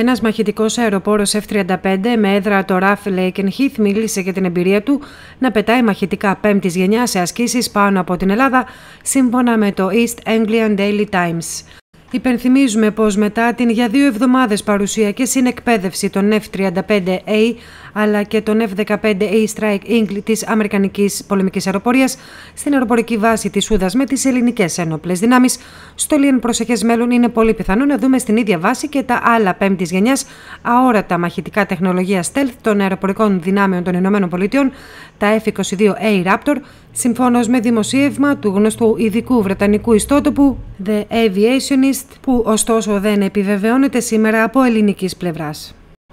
Ένας μαχητικός αεροπόρος F-35 με έδρα το RAF Lakenheath μίλησε για την εμπειρία του να πετάει μαχητικά πέμπτης γενιάς σε ασκήσεις πάνω από την Ελλάδα, σύμφωνα με το East Anglian Daily Times. Υπενθυμίζουμε πως μετά την για δύο εβδομάδες παρουσία και συνεκπαίδευση των F-35A αλλά και των F-15A Strike Eagle της Αμερικανικής Πολεμικής Αεροπορίας στην αεροπορική βάση της Σούδας με τις ελληνικές ένοπλες δυνάμεις, στο λίεν προσεχές μέλλον είναι πολύ πιθανό να δούμε στην ίδια βάση και τα άλλα πέμπτης γενιάς αόρατα μαχητικά τεχνολογία stealth των αεροπορικών δυνάμεων των ΗΠΑ, τα F-22A Raptor Συμφώνω με δημοσίευμα του γνωστού ειδικού βρετανικού ιστότοπου The Aviationist, που ωστόσο δεν επιβεβαιώνεται σήμερα από ελληνικής πλευράς.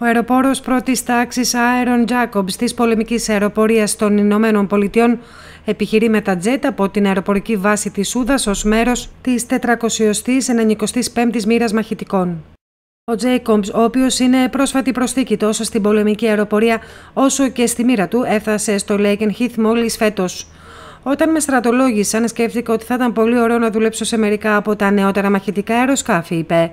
Ο αεροπόρος πρώτης τάξης Iron Jacobs της πολεμικής αεροπορίας των Ηνωμένων Πολιτειών επιχειρεί με τα τζέτ από την αεροπορική βάση της Σούδας ως μέρος της 495η μοίρας μαχητικών. Ο Jacobs, ο οποίος είναι πρόσφατη προσθήκη τόσο στην πολεμική αεροπορία όσο και στη μοίρα του, έφτασε στο Lakenheath μόλις φέτος. Όταν με στρατολόγησαν, σκέφτηκα ότι θα ήταν πολύ ωραίο να δουλέψω σε μερικά από τα νεότερα μαχητικά αεροσκάφη, είπε.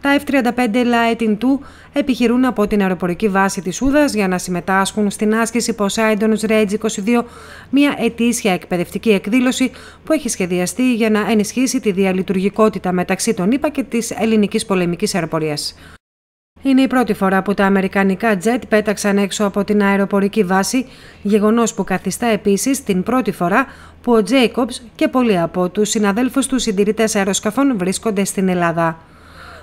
Τα F-35 Lightning II επιχειρούν από την αεροπορική βάση της Ούδας για να συμμετάσχουν στην άσκηση Poseidon's Rage 22, μια ετήσια εκπαιδευτική εκδήλωση που έχει σχεδιαστεί για να ενισχύσει τη διαλειτουργικότητα μεταξύ των ΗΠΑ και της ελληνικής πολεμικής αεροπορίας. Είναι η πρώτη φορά που τα αμερικανικά τζετ πέταξαν έξω από την αεροπορική βάση, γεγονός που καθιστά επίσης την πρώτη φορά που ο Τζέικοπς και πολλοί από τους συναδέλφους του συντηρητές αεροσκαφών βρίσκονται στην Ελλάδα.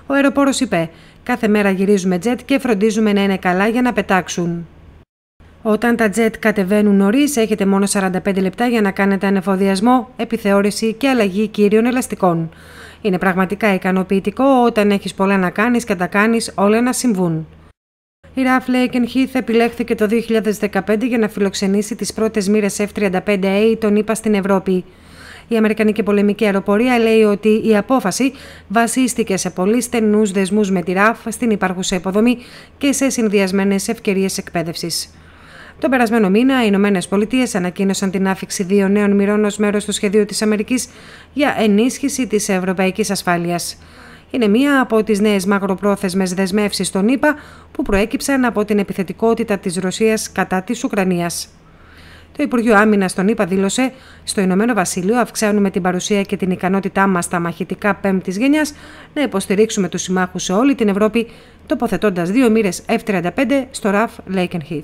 Ο αεροπόρος είπε «Κάθε μέρα γυρίζουμε τζετ και φροντίζουμε να είναι καλά για να πετάξουν». Όταν τα τζετ κατεβαίνουν νωρίς, έχετε μόνο 45 λεπτά για να κάνετε ανεφοδιασμό, επιθεώρηση και αλλαγή κύριων ελαστικών. Είναι πραγματικά ικανοποιητικό όταν έχεις πολλά να κάνεις, και τα κάνεις όλα να συμβούν. Η RAF Lakenheath επιλέχθηκε το 2015 για να φιλοξενήσει τις πρωτε μοιρε μοίρες F-35A των ΗΠΑ στην Ευρώπη. Η Αμερικανική Πολεμική Αεροπορία λέει ότι η απόφαση βασίστηκε σε πολύ στενούς δεσμούς με τη RAF στην υπάρχουσα υποδομή και σε συνδυασμένες ευκαιρίες εκπαίδευσης. Το περασμένο μήνα, οι Ηνωμένες Πολιτείες ανακοίνωσαν την άφηξη δύο νέων μοιρών ως μέρος του σχεδίου της Αμερικής για ενίσχυση της ευρωπαϊκής ασφάλειας. Είναι μία από τις νέες μακροπρόθεσμες δεσμεύσεις των ΗΠΑ που προέκυψαν από την επιθετικότητα της Ρωσίας κατά της Ουκρανίας. Το Υπουργείο Άμυνας των ΗΠΑ δήλωσε: Στο Ηνωμένο Βασίλειο αυξάνουμε την παρουσία και την ικανότητά μας στα μαχητικά πέμπτης γενιάς να υποστηρίξουμε τους συμμάχους σε όλη την Ευρώπη, τοποθετώντας δύο μοίρες F-35 στο RAF Lakenheath.